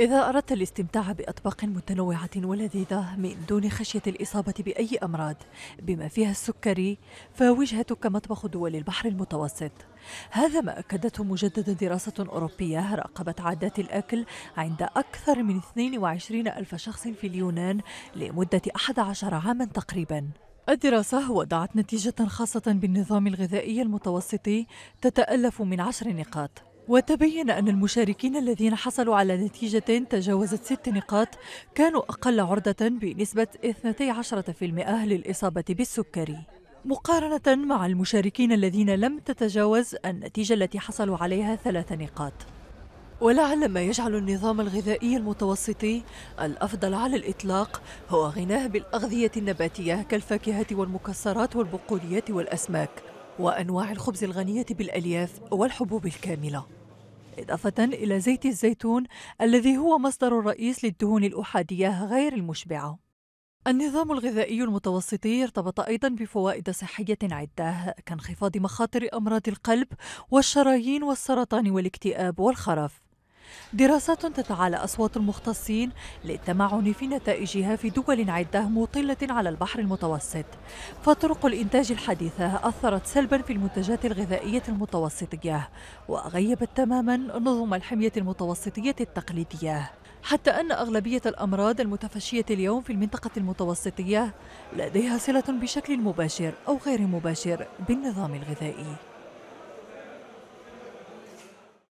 إذا أردت الاستمتاع بأطباق متنوعة ولذيذة من دون خشية الإصابة بأي أمراض بما فيها السكري فوجهتك مطبخ دول البحر المتوسط هذا ما أكدته مجددا دراسة أوروبية راقبت عادات الأكل عند أكثر من 22 ألف شخص في اليونان لمدة 11 عاما تقريبا الدراسة وضعت نتيجة خاصة بالنظام الغذائي المتوسطي تتألف من عشر نقاط وتبين أن المشاركين الذين حصلوا على نتيجة تجاوزت ست نقاط كانوا أقل عرضة بنسبة 12% للإصابة بالسكري مقارنة مع المشاركين الذين لم تتجاوز النتيجة التي حصلوا عليها ثلاث نقاط ولعل ما يجعل النظام الغذائي المتوسطي الأفضل على الإطلاق هو غناه بالأغذية النباتية كالفاكهة والمكسرات والبقوليات والأسماك وأنواع الخبز الغنية بالألياف والحبوب الكاملة إضافة إلى زيت الزيتون الذي هو مصدر الرئيس للدهون الأحادية غير المشبعة النظام الغذائي المتوسطي ارتبط أيضا بفوائد صحية عدة كانخفاض مخاطر أمراض القلب والشرايين والسرطان والاكتئاب والخرف دراسات تتعالى أصوات المختصين للتمعن في نتائجها في دول عدة مطلة على البحر المتوسط فطرق الإنتاج الحديثة أثرت سلبا في المنتجات الغذائية المتوسطية وغيبت تماما نظم الحمية المتوسطية التقليدية حتى أن أغلبية الأمراض المتفشية اليوم في المنطقة المتوسطية لديها صلة بشكل مباشر أو غير مباشر بالنظام الغذائي